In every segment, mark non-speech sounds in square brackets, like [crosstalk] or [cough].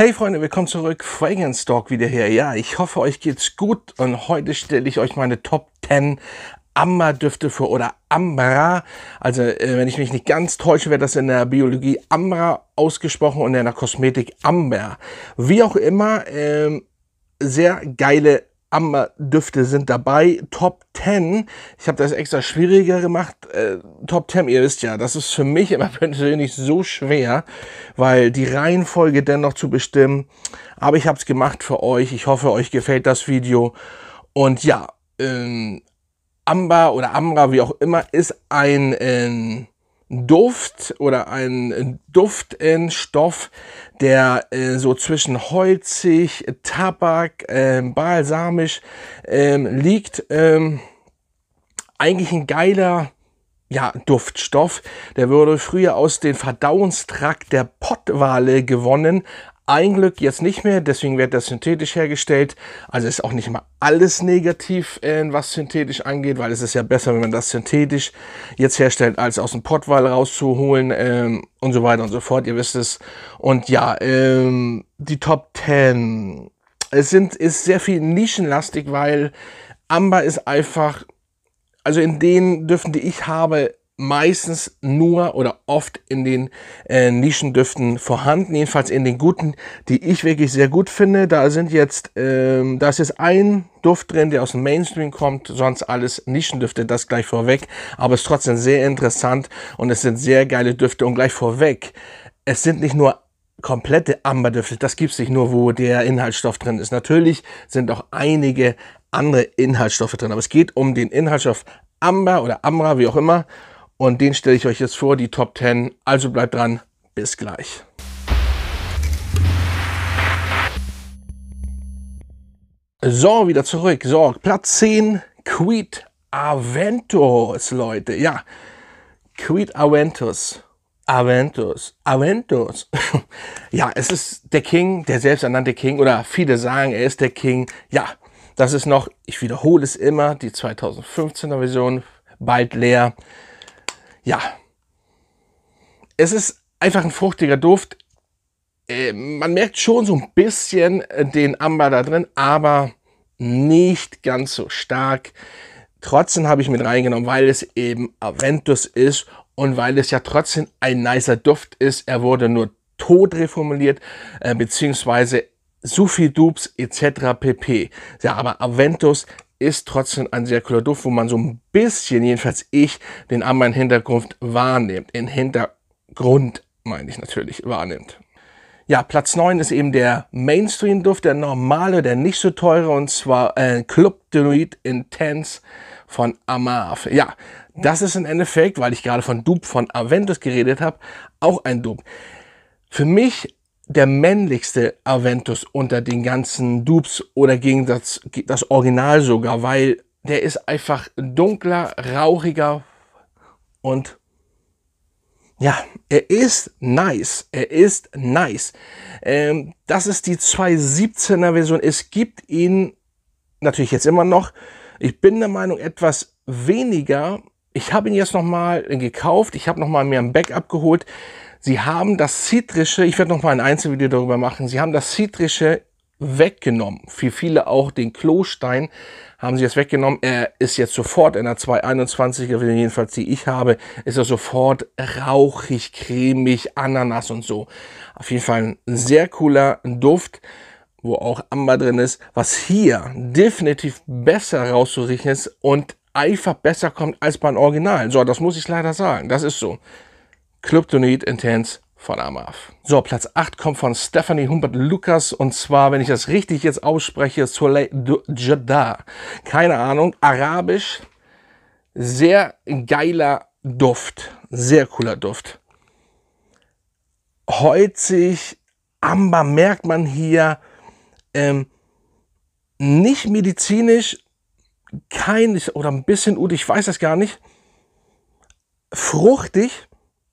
Hey Freunde, willkommen zurück. Fragrance Talk wieder her. Ja, ich hoffe, euch geht's gut und heute stelle ich euch meine Top 10 Ambra-Düfte vor oder Ambra. Also, äh, wenn ich mich nicht ganz täusche, wird das in der Biologie Ambra ausgesprochen und in der Kosmetik Amber. Wie auch immer, ähm, sehr geile Ammer-Düfte äh, sind dabei. Top 10. Ich habe das extra schwieriger gemacht. Äh, Top 10, ihr wisst ja, das ist für mich immer [laughs] persönlich so schwer, weil die Reihenfolge dennoch zu bestimmen. Aber ich habe es gemacht für euch. Ich hoffe, euch gefällt das Video. Und ja, ähm, Amber oder Amra, wie auch immer, ist ein... Ähm, Duft oder ein Duftstoff, der äh, so zwischen holzig, äh, Tabak, äh, balsamisch äh, liegt. Ähm, eigentlich ein geiler ja, Duftstoff. Der wurde früher aus dem Verdauungstrakt der Pottwale gewonnen, ein Glück jetzt nicht mehr, deswegen wird das synthetisch hergestellt. Also ist auch nicht mal alles negativ, äh, was synthetisch angeht, weil es ist ja besser, wenn man das synthetisch jetzt herstellt, als aus dem Pottwall rauszuholen ähm, und so weiter und so fort. Ihr wisst es. Und ja, ähm, die Top 10. Es sind, ist sehr viel nischenlastig, weil Amber ist einfach, also in denen dürfen, die ich habe, meistens nur oder oft in den äh, Nischendüften vorhanden, jedenfalls in den guten, die ich wirklich sehr gut finde. Da sind jetzt, ähm, da ist jetzt ein Duft drin, der aus dem Mainstream kommt, sonst alles Nischendüfte, das gleich vorweg. Aber es ist trotzdem sehr interessant und es sind sehr geile Düfte und gleich vorweg. Es sind nicht nur komplette Amberdüfte, das gibt es nicht nur, wo der Inhaltsstoff drin ist. Natürlich sind auch einige andere Inhaltsstoffe drin, aber es geht um den Inhaltsstoff Amber oder Amra, wie auch immer. Und den stelle ich euch jetzt vor, die Top 10. Also bleibt dran, bis gleich. So, wieder zurück. So, Platz 10, Quid Aventus, Leute. Ja, Quid Aventus. Aventus, Aventus. [laughs] ja, es ist der King, der selbsternannte King, oder viele sagen, er ist der King. Ja, das ist noch, ich wiederhole es immer, die 2015er Version, bald leer ja, es ist einfach ein fruchtiger Duft. Äh, man merkt schon so ein bisschen äh, den Amber da drin, aber nicht ganz so stark. Trotzdem habe ich mit reingenommen, weil es eben Aventus ist und weil es ja trotzdem ein nicer Duft ist. Er wurde nur tot reformuliert, äh, beziehungsweise Sufi Dupes etc. pp. Ja, aber Aventus ist trotzdem ein sehr cooler Duft, wo man so ein bisschen, jedenfalls ich, den anderen Hintergrund wahrnimmt. In Hintergrund meine ich natürlich, wahrnimmt. Ja, Platz 9 ist eben der Mainstream-Duft, der normale, der nicht so teure, und zwar äh, Club Deluide Intense von Amave. Ja, das ist im Endeffekt, weil ich gerade von Dupe von Aventus geredet habe, auch ein Dupe. Für mich der männlichste Aventus unter den ganzen Dupes oder gegen das, das Original sogar, weil der ist einfach dunkler, rauchiger und ja, er ist nice. Er ist nice. Ähm, das ist die 2.17er Version. Es gibt ihn natürlich jetzt immer noch. Ich bin der Meinung, etwas weniger. Ich habe ihn jetzt nochmal gekauft. Ich habe nochmal mir ein Backup geholt. Sie haben das Zitrische, ich werde noch mal ein Einzelvideo darüber machen, Sie haben das Zitrische weggenommen. Für viele auch den Klostein haben sie jetzt weggenommen. Er ist jetzt sofort in der 221er, jedenfalls die ich habe, ist er sofort rauchig, cremig, Ananas und so. Auf jeden Fall ein sehr cooler Duft, wo auch Amber drin ist, was hier definitiv besser rauszuriechen ist und einfach besser kommt als beim Original. So, das muss ich leider sagen. Das ist so. Kryptonit Intense von Amaf. So, Platz 8 kommt von Stephanie Humbert Lukas und zwar, wenn ich das richtig jetzt ausspreche, Soleil de Jeddah. Keine Ahnung, arabisch, sehr geiler Duft, sehr cooler Duft. Holzig, Amber merkt man hier, ähm, nicht medizinisch, kein oder ein bisschen Ud, ich weiß das gar nicht. Fruchtig,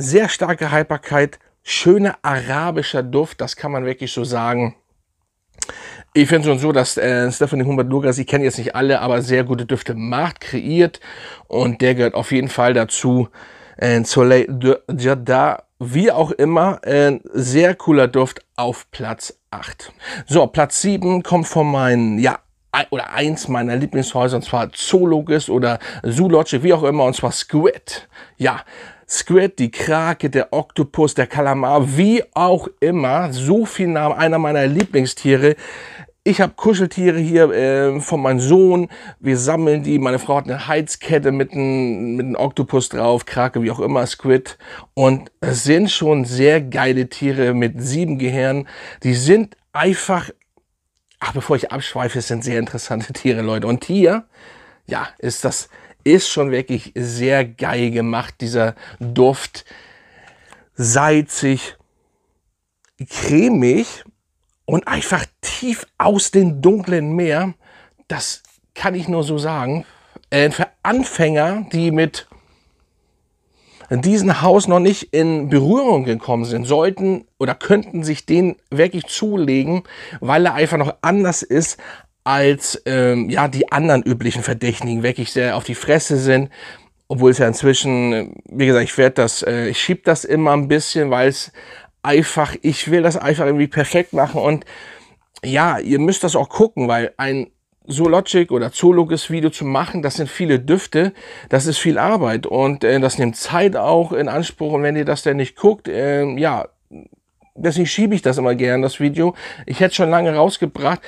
sehr starke Haltbarkeit, schöner arabischer Duft, das kann man wirklich so sagen. Ich finde schon so, dass äh, Stephanie Humbert-Luger, sie kennen jetzt nicht alle, aber sehr gute Düfte macht, kreiert und der gehört auf jeden Fall dazu. Äh, Soleil de Jada, wie auch immer, äh, sehr cooler Duft auf Platz 8. So, Platz 7 kommt von meinen, ja, oder eins meiner Lieblingshäuser, und zwar Zoologis oder Zoologic, wie auch immer, und zwar Squid. Ja, Squid, die Krake, der Oktopus, der Kalamar, wie auch immer. So viel Namen, einer meiner Lieblingstiere. Ich habe Kuscheltiere hier äh, von meinem Sohn. Wir sammeln die. Meine Frau hat eine Heizkette mit einem mit Oktopus drauf, Krake, wie auch immer, Squid. Und es sind schon sehr geile Tiere mit sieben Gehirn. Die sind einfach. Ach, bevor ich abschweife, es sind sehr interessante [laughs] Tiere, Leute. Und hier, ja, ist das ist schon wirklich sehr geil gemacht. Dieser Duft salzig, cremig und einfach tief aus dem dunklen Meer. Das kann ich nur so sagen. Äh, für Anfänger, die mit diesem Haus noch nicht in Berührung gekommen sind, sollten oder könnten sich den wirklich zulegen, weil er einfach noch anders ist als ähm, ja, die anderen üblichen Verdächtigen wirklich sehr auf die Fresse sind. Obwohl es ja inzwischen, wie gesagt, ich werde das, äh, ich schieb das immer ein bisschen, weil es einfach, ich will das einfach irgendwie perfekt machen und ja, ihr müsst das auch gucken, weil ein Zoologic oder Zoologis Video zu machen, das sind viele Düfte, das ist viel Arbeit und äh, das nimmt Zeit auch in Anspruch und wenn ihr das denn nicht guckt, äh, ja, deswegen schiebe ich das immer gern, das Video. Ich hätte schon lange rausgebracht,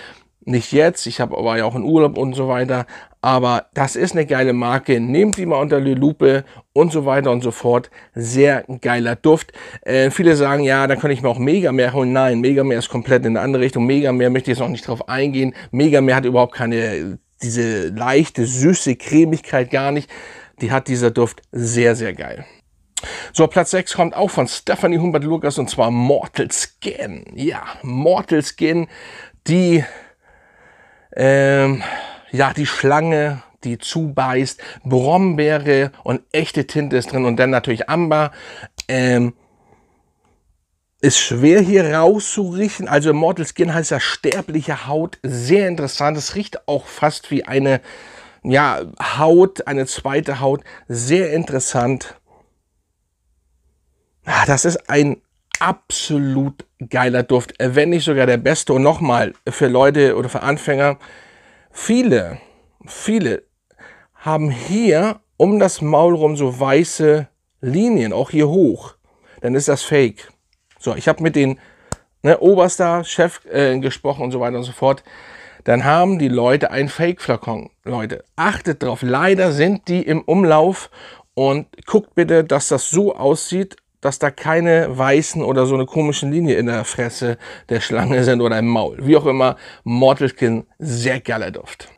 nicht jetzt, ich habe aber ja auch in Urlaub und so weiter. Aber das ist eine geile Marke. Nehmt die mal unter die Lupe und so weiter und so fort. Sehr geiler Duft. Äh, viele sagen, ja, dann könnte ich mir auch Mega mehr holen. Nein, Mega mehr ist komplett in eine andere Richtung. Mega mehr möchte ich jetzt noch nicht drauf eingehen. Mega mehr hat überhaupt keine, diese leichte, süße Cremigkeit gar nicht. Die hat dieser Duft sehr, sehr geil. So, Platz 6 kommt auch von Stephanie Humbert Lukas und zwar Mortal Skin. Ja, Mortal Skin, die ähm, ja, die Schlange, die zubeißt, Brombeere und echte Tinte ist drin und dann natürlich Amber. Ähm, ist schwer hier rauszuriechen. Also Mortal Skin heißt ja sterbliche Haut. Sehr interessant. Es riecht auch fast wie eine ja, Haut, eine zweite Haut. Sehr interessant. Ah, das ist ein absolut geiler Duft, äh, wenn nicht sogar der beste. Und nochmal, für Leute oder für Anfänger, viele, viele haben hier um das Maul rum so weiße Linien, auch hier hoch. Dann ist das Fake. So, ich habe mit den ne, Oberster, Chef äh, gesprochen und so weiter und so fort. Dann haben die Leute ein Fake-Flakon. Leute, achtet drauf. Leider sind die im Umlauf und guckt bitte, dass das so aussieht, dass da keine weißen oder so eine komische Linie in der Fresse der Schlange sind oder im Maul. Wie auch immer, Mortelkin, sehr geiler Duft.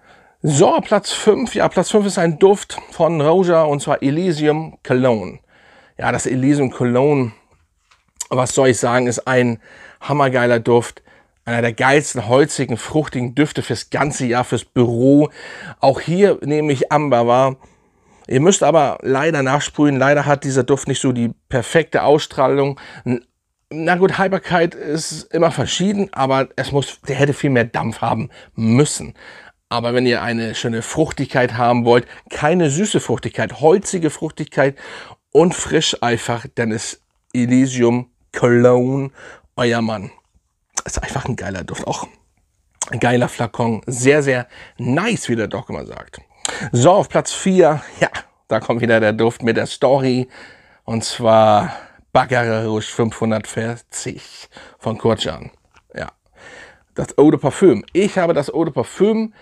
So, Platz 5. Ja, Platz 5 ist ein Duft von Roja und zwar Elysium Cologne. Ja, das Elysium Cologne, was soll ich sagen, ist ein hammergeiler Duft einer der geilsten, holzigen, fruchtigen Düfte fürs ganze Jahr, fürs Büro. Auch hier nehme ich Amber wahr. Ihr müsst aber leider nachsprühen. Leider hat dieser Duft nicht so die perfekte Ausstrahlung. Na gut, Haltbarkeit ist immer verschieden, aber es muss, der hätte viel mehr Dampf haben müssen. Aber wenn ihr eine schöne Fruchtigkeit haben wollt, keine süße Fruchtigkeit, holzige Fruchtigkeit und frisch einfach, dann ist Elysium Cologne euer Mann. Ist einfach ein geiler Duft. Auch ein geiler Flakon. Sehr, sehr nice, wie der Doc immer sagt. So, auf Platz 4, ja, da kommt wieder der Duft mit der Story. Und zwar Baccarat Rouge 540 von Kurcan. Ja, das Eau de Parfüm. Ich habe das Eau de Parfüm,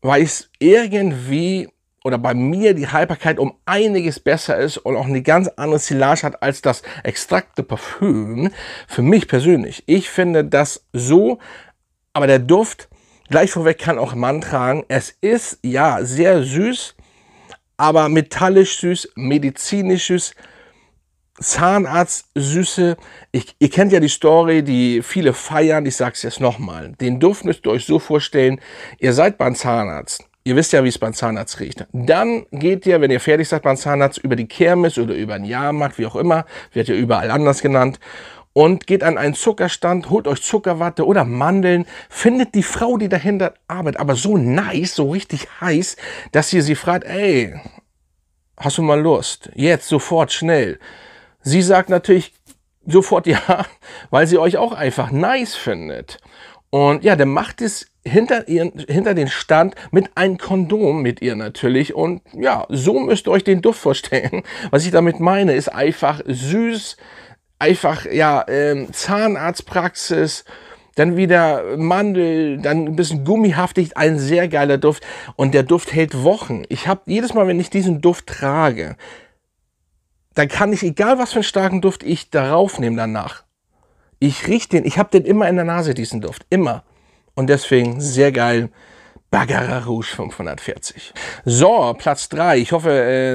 weil es irgendwie oder bei mir die Haltbarkeit um einiges besser ist und auch eine ganz andere Silage hat als das extrakte Parfüm. Für mich persönlich. Ich finde das so, aber der Duft Gleich vorweg kann auch Mann tragen. Es ist ja sehr süß, aber metallisch süß, medizinisch süß, Zahnarzt süße. Ich, ihr kennt ja die Story, die viele feiern. Ich sage es jetzt nochmal. Den Duft müsst ihr euch so vorstellen. Ihr seid beim Zahnarzt. Ihr wisst ja, wie es beim Zahnarzt riecht. Dann geht ihr, wenn ihr fertig seid beim Zahnarzt, über die Kermis oder über den Jahrmarkt, wie auch immer, wird ja überall anders genannt und geht an einen Zuckerstand, holt euch Zuckerwatte oder Mandeln, findet die Frau, die dahinter arbeitet, aber so nice, so richtig heiß, dass ihr sie fragt, ey, hast du mal Lust? Jetzt, sofort, schnell. Sie sagt natürlich sofort [laughs] ja, weil sie euch auch einfach nice findet. Und ja, dann macht es hinter, ihren, hinter den Stand mit einem Kondom mit ihr natürlich. Und ja, so müsst ihr euch den Duft vorstellen. [laughs] Was ich damit meine, ist einfach süß, einfach, ja, ähm, Zahnarztpraxis, dann wieder Mandel, dann ein bisschen gummihaftig, ein sehr geiler Duft. Und der Duft hält Wochen. Ich habe jedes Mal, wenn ich diesen Duft trage, dann kann ich, egal was für einen starken Duft ich darauf nehme danach, ich rieche den, ich habe den immer in der Nase, diesen Duft, immer. Und deswegen sehr geil. Baggerer Rouge 540. So, Platz 3. Ich hoffe,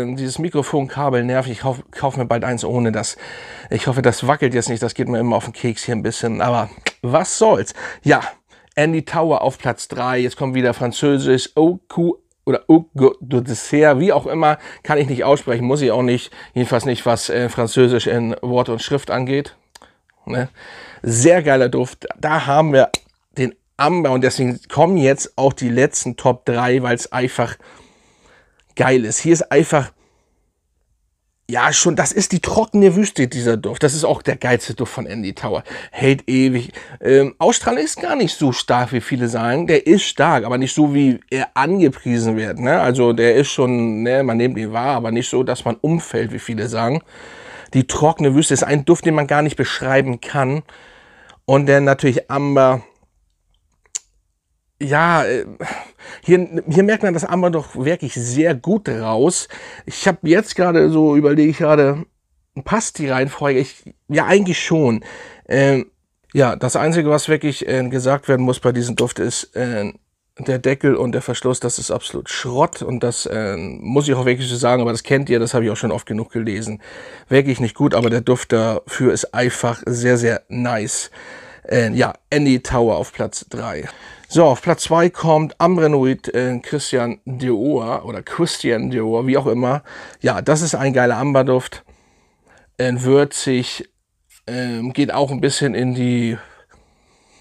äh, dieses Mikrofonkabel nervt. Ich kaufe kauf mir bald eins ohne das. Ich hoffe, das wackelt jetzt nicht. Das geht mir immer auf den Keks hier ein bisschen. Aber was soll's. Ja, Andy Tower auf Platz 3. Jetzt kommt wieder Französisch. OQ oder Ogo de Dessert, wie auch immer, kann ich nicht aussprechen, muss ich auch nicht. Jedenfalls nicht, was äh, Französisch in Wort und Schrift angeht. Ne? Sehr geiler Duft. Da haben wir Amber und deswegen kommen jetzt auch die letzten Top 3, weil es einfach geil ist. Hier ist einfach, ja, schon, das ist die trockene Wüste, dieser Duft. Das ist auch der geilste Duft von Andy Tower. Hält ewig. Ähm, Ausstrahlung ist gar nicht so stark, wie viele sagen. Der ist stark, aber nicht so, wie er angepriesen wird. Ne? Also der ist schon, ne, man nimmt ihn wahr, aber nicht so, dass man umfällt, wie viele sagen. Die trockene Wüste ist ein Duft, den man gar nicht beschreiben kann. Und dann natürlich Amber ja, äh, hier, hier merkt man das Armband doch wirklich sehr gut raus. Ich habe jetzt gerade so überlege ich gerade, passt die Reihenfolge? Ich, ja, eigentlich schon. Ähm, ja, das Einzige, was wirklich äh, gesagt werden muss bei diesem Duft, ist äh, der Deckel und der Verschluss. Das ist absolut Schrott und das äh, muss ich auch wirklich so sagen, aber das kennt ihr, das habe ich auch schon oft genug gelesen. Wirklich nicht gut, aber der Duft dafür ist einfach sehr, sehr nice äh, ja, Andy Tower auf Platz 3. So, auf Platz 2 kommt Ambrenoid äh, Christian Dior oder Christian Dior, wie auch immer. Ja, das ist ein geiler Amberduft. Äh, würzig, äh, geht auch ein bisschen in die,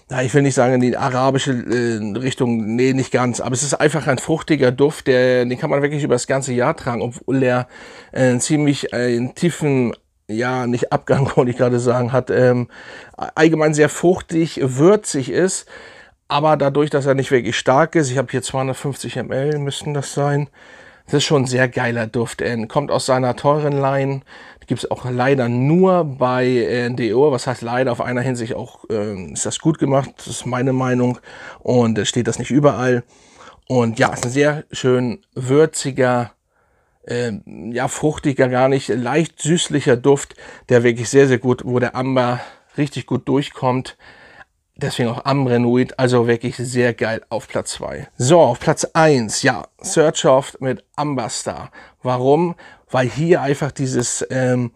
na, ich will nicht sagen in die arabische äh, Richtung, nee, nicht ganz, aber es ist einfach ein fruchtiger Duft, der, den kann man wirklich über das ganze Jahr tragen, obwohl er äh, ziemlich einen äh, tiefen ja, nicht Abgang, [laughs] wollte ich gerade sagen, hat ähm, allgemein sehr fruchtig, würzig ist. Aber dadurch, dass er nicht wirklich stark ist, ich habe hier 250 ml, müssten das sein. Das ist schon ein sehr geiler Duft. Er kommt aus seiner teuren Line. Gibt es auch leider nur bei äh, Dior. Was heißt leider? Auf einer Hinsicht auch äh, ist das gut gemacht. Das ist meine Meinung. Und äh, steht das nicht überall. Und ja, ist ein sehr schön würziger, äh, ja, fruchtiger gar nicht, leicht süßlicher Duft, der wirklich sehr, sehr gut, wo der Amber richtig gut durchkommt. Deswegen auch Amrenoid, also wirklich sehr geil auf Platz 2. So, auf Platz 1, ja, Search of mit Amberstar. Warum? Weil hier einfach dieses ähm,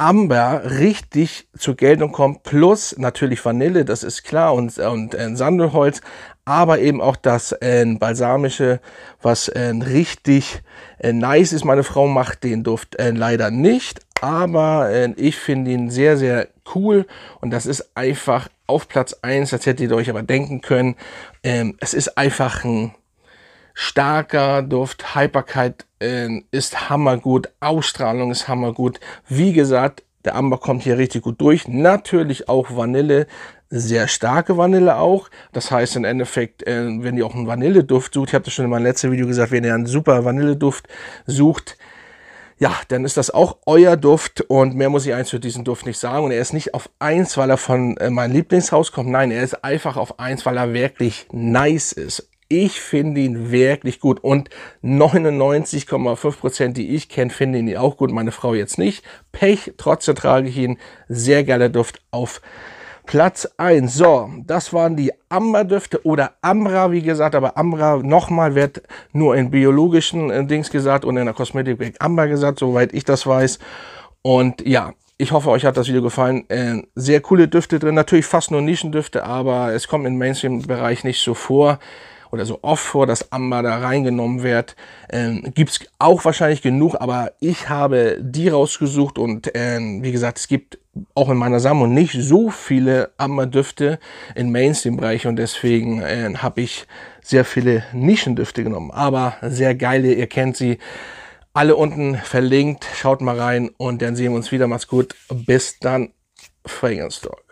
Amber richtig zur Geltung kommt, plus natürlich Vanille, das ist klar, und, und äh, Sandelholz, aber eben auch das äh, Balsamische, was äh, richtig äh, nice ist. Meine Frau macht den Duft äh, leider nicht, aber äh, ich finde ihn sehr, sehr cool und das ist einfach auf Platz 1, das hättet ihr euch aber denken können, Ähm, es ist einfach ein starker Duft, Hyperkeit äh, ist hammergut, Ausstrahlung ist hammergut. Wie gesagt, der Amber kommt hier richtig gut durch. Natürlich auch Vanille, sehr starke Vanille auch. Das heißt im Endeffekt, äh, wenn ihr auch einen Vanilleduft sucht, ich habe das schon in meinem letzten Video gesagt, wenn ihr einen super Vanilleduft sucht, ja, dann ist das auch euer Duft und mehr muss ich eins zu diesem Duft nicht sagen. Und er ist nicht auf eins, weil er von äh, meinem Lieblingshaus kommt. Nein, er ist einfach auf eins, weil er wirklich nice ist. Ich finde ihn wirklich gut und 99,5 Prozent, die ich kenne, finden ihn auch gut. Meine Frau jetzt nicht. Pech, trotzdem trage ich ihn. Sehr geiler Duft auf Platz 1. So, das waren die Amberdüfte oder Ambra, wie gesagt, aber Ambra nochmal wird nur in biologischen äh, Dings gesagt und in der Kosmetik wird Amber gesagt, soweit ich das weiß. Und ja, ich hoffe, euch hat das Video gefallen. Äh, sehr coole Düfte drin, natürlich fast nur Nischendüfte, aber es kommt im Mainstream-Bereich nicht so vor oder so oft vor, dass Amber da reingenommen wird. Ähm, gibt es auch wahrscheinlich genug, aber ich habe die rausgesucht und ähm, wie gesagt, es gibt auch in meiner Sammlung nicht so viele Amber-Düfte im Mainstream-Bereich und deswegen äh, habe ich sehr viele Nischendüfte genommen. Aber sehr geile, ihr kennt sie. Alle unten verlinkt, schaut mal rein und dann sehen wir uns wieder. Macht's gut, bis dann, Fragrance Talk.